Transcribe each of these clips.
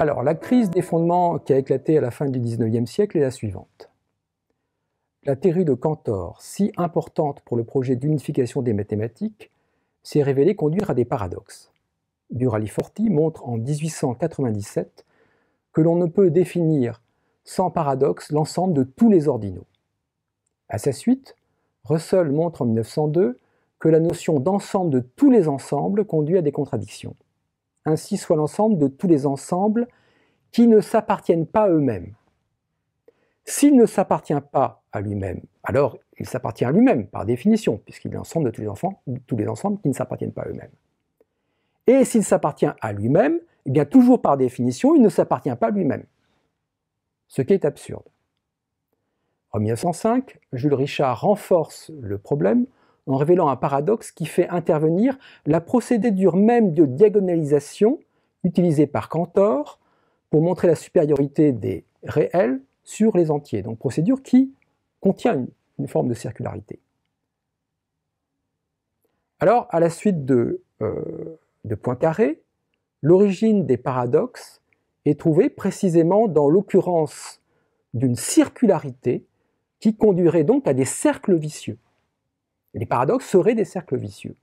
Alors, la crise des fondements qui a éclaté à la fin du XIXe siècle est la suivante. La théorie de Cantor, si importante pour le projet d'unification des mathématiques, s'est révélée conduire à des paradoxes. burali forti montre en 1897 que l'on ne peut définir sans paradoxe l'ensemble de tous les ordinaux. À sa suite, Russell montre en 1902 que la notion d'ensemble de tous les ensembles conduit à des contradictions ainsi soit l'ensemble de tous les ensembles qui ne s'appartiennent pas eux-mêmes. S'il ne s'appartient pas à lui-même, alors il s'appartient à lui-même par définition, puisqu'il est l'ensemble de tous les, ensembles qui ne s'appartiennent pas à eux-mêmes. Et s'il s'appartient à lui-même, eh bien toujours par définition, il ne s'appartient pas à lui-même. Ce qui est absurde. En 1905, Jules Richard renforce le problème en révélant un paradoxe qui fait intervenir la procédure même de diagonalisation utilisée par Cantor pour montrer la supériorité des réels sur les entiers, donc procédure qui contient une, forme de circularité. Alors, à la suite de, euh, de Poincaré, l'origine des paradoxes est trouvée précisément dans l'occurrence d'une circularité qui conduirait donc à des cercles vicieux. Les paradoxes seraient des cercles vicieux.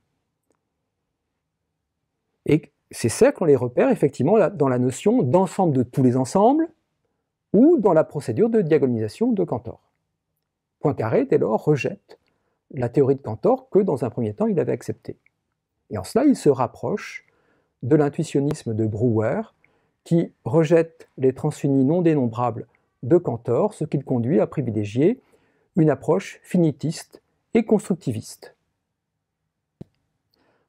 Et ces cercles, on les repère effectivement dans la notion d'ensemble de tous les ensembles ou dans la procédure de diagonalisation de Cantor. Poincaré, dès lors, rejette la théorie de Cantor que dans un premier temps il avait acceptée. Et en cela, il se rapproche de l'intuitionnisme de Brouwer, qui rejette les transunis non dénombrables de Cantor, ce qui le conduit à privilégier une approche finitiste constructiviste.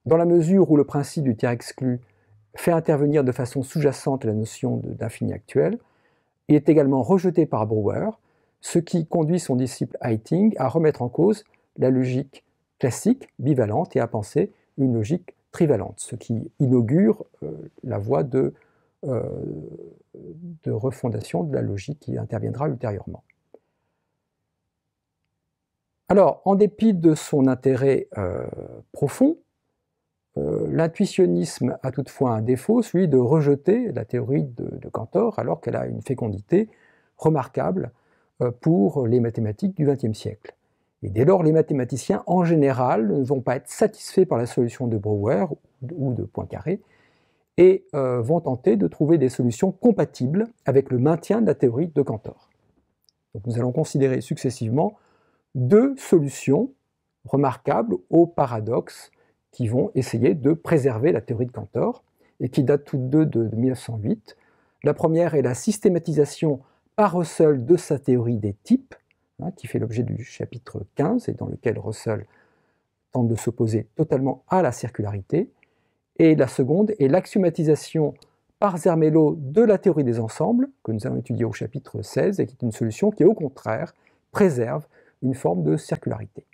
Dans la mesure où le principe du tiers exclu fait intervenir de façon sous-jacente la notion d'infini actuel, il est également rejeté par Brouwer, ce qui conduit son disciple Heiting à remettre en cause la logique classique, bivalente, et à penser une logique trivalente, ce qui inaugure euh, la voie de, euh, de refondation de la logique qui interviendra ultérieurement. Alors, en dépit de son intérêt euh, profond, euh, l'intuitionnisme a toutefois un défaut, celui de rejeter la théorie de, Cantor, alors qu'elle a une fécondité remarquable euh, pour les mathématiques du XXe siècle. Et dès lors, les mathématiciens, en général, ne vont pas être satisfaits par la solution de Brouwer ou de Poincaré, et vont tenter de trouver des solutions compatibles avec le maintien de la théorie de Cantor. nous allons considérer successivement deux solutions remarquables au paradoxe qui vont essayer de préserver la théorie de Cantor et qui datent toutes deux de 1908. La première est la systématisation par Russell de sa théorie des types, hein, qui fait l'objet du chapitre 15 et dans lequel Russell tente de s'opposer totalement à la circularité. Et la seconde est l'axiomatisation par Zermelo de la théorie des ensembles, que nous avons étudié au chapitre 16, et qui est une solution qui, au contraire, préserve une forme de circularité.